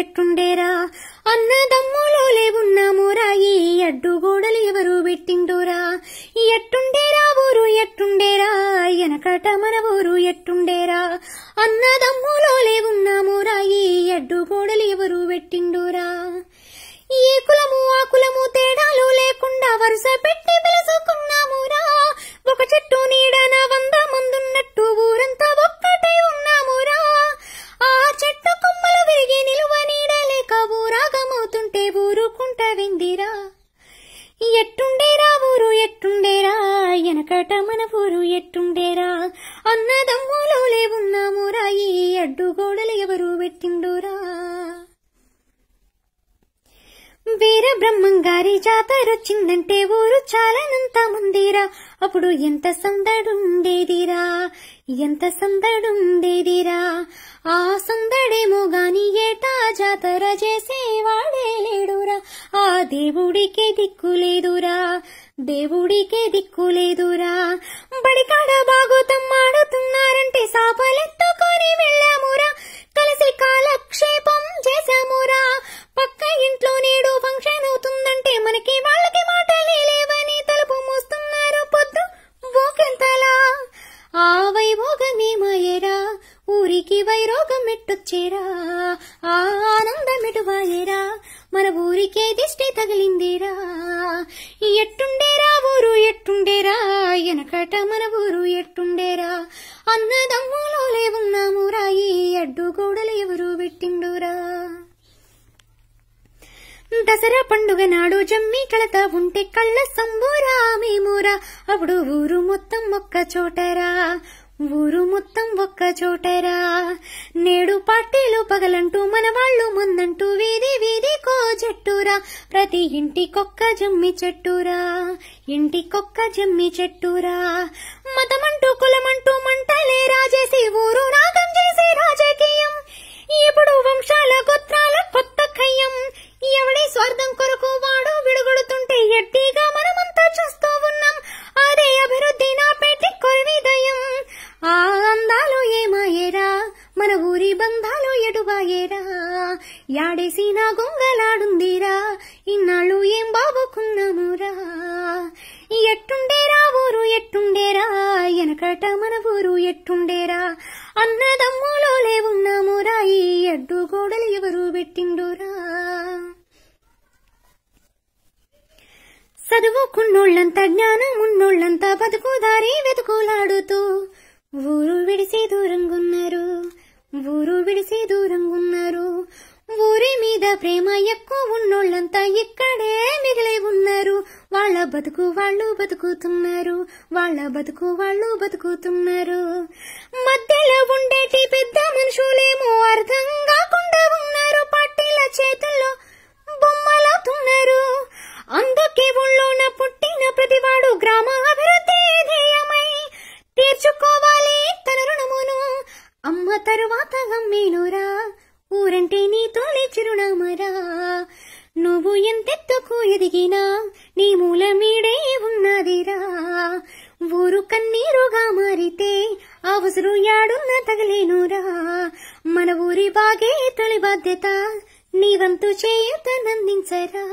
ఎట్టుండేరా అన్నదమ్ములోలే ఉన్నామోరా ఈ అడ్డుగోడలు ఎవరు పెట్టిండోరా ఎట్టుండేరా ఊరు ఎట్టుండేరా ఎనకట మన ఊరు ఎట్టుండేరా అన్నదమ్ములోలే ఉన్నామోరా ఈ అడ్డుగోడలు ఎవరు పెట్టిండోరా ఈ కులము ఆ కులము తేడాలు లేకుండా వరుస పెట్టి వెనకట మన ఊరు ఎట్టుండేరా అన్నదమ్ములోలే ఉన్నామురా ఈ అడ్డుగోడలు ఎవరు పెట్టిండురా వీర బ్రహ్మం గారి వచ్చిందంటే ఊరు చాలనంత మందిరా అప్పుడు ఎంత సందడుండేదిరా ఎంత సందడుండేదిరా ఆ సందడేమో గాని ఏటా జాతర చేసేవాడే లేడురా ఆ దేవుడికి దిక్కు లేదురా దేవుడికే దిక్కులేదురా బడికాడ బాగోతం ఆడుతున్నారంటే సాపలెత్తుకొని వెళ్ళామురా కలిసి కాలక్షేపం చేశామురా పక్క ఇంట్లో నేడు ఫంక్షన్ అవుతుందంటే మనకి వాళ్ళకి మాటలే లేవని తలుపు మూస్తున్నారు పొద్దు ఓకెంతలా ఆ వైభోగమేమాయేరా ఊరికి వైరోగం ఎట్టొచ్చేరా ఆ ఆనందం ఎటువయ్యరా మన ఊరికే దిష్టి తగిలిందిరా ఎట్టుండేరా ఊరు ఎట్టుండేరా ఎనకట మన ఊరు ఎట్టుండేరా అన్నదమ్ములో లేవున్నాము రాయి అడ్డు గోడలు ఎవరు పెట్టిండురా దసరా పండుగ నాడు జమ్మి కళత ఉంటే కళ్ళ సంబూరా మేమూరా అప్పుడు ఊరు మొత్తం ఒక్క చోటరా ఊరు మొత్తం ఒక్క చోటరా నేడు పార్టీలు పగలంటూ మన వాళ్ళు ముందంటూ వే చెట్టురా ప్రతి ఇంటికొక్క జమ్మి చెట్టురా ఇంటికొక్క జమ్మి చెట్టురా మతమంటూ కులమంటూ మంటలే రాజేసి ఊరు రాగం చేసే రాజకీయం ఇప్పుడు వంశ యాడేసి నా గొంగలాడుందిరా ఇన్నాళ్ళు ఏం బాబుకున్నామురా ఎట్టుండేరా ఊరు ఎట్టుండేరా ఎనకట మన ఊరు ఎట్టుండేరా అన్నదమ్ములో లేవున్నామురా ఈ అడ్డు గోడలు ఎవరు పెట్టిండురా చదువుకున్నోళ్ళంతా జ్ఞానం ఉన్నోళ్ళంతా దారి వెతుకులాడుతూ ఊరు విడిసి దూరంగున్నారు ఊరు విడిసి దూరంగున్నారు ఎక్కువ ఉన్నోళ్ళంతా ఇక్కడే మిగిలి ఉన్నారు వాళ్ళ బతుకు వాళ్ళు బతుకుతున్నారు వాళ్ళ బతుకు వాళ్ళు బతుకుతున్నారు మధ్యలో ఉండేటి పెద్ద మనుషులేమో అర్థం కాకుండా ఉన్నారు పట్టిల చేతుల్లో బొమ్మలవుతున్నారు అందుకే ఊళ్ళోన పుట్టిన ప్రతివాడు గ్రామ అభివృద్ధి ధ్యేయమై తీర్చుకోవాలి తన రుణమును అమ్మ తరువాత గమ్మేనురా ఊరంటే నీతోనే చిరునామరా ఎంతెత్తుకు ఎదిగినా నీ మూలమీడే ఉన్నదిరా ఊరు కన్నీరుగా మారితే ఆ ఉసురు యాడున్న తగలేనురా మన ఊరి బాగే తొలి బాధ్యత నీ వంతు నందించరా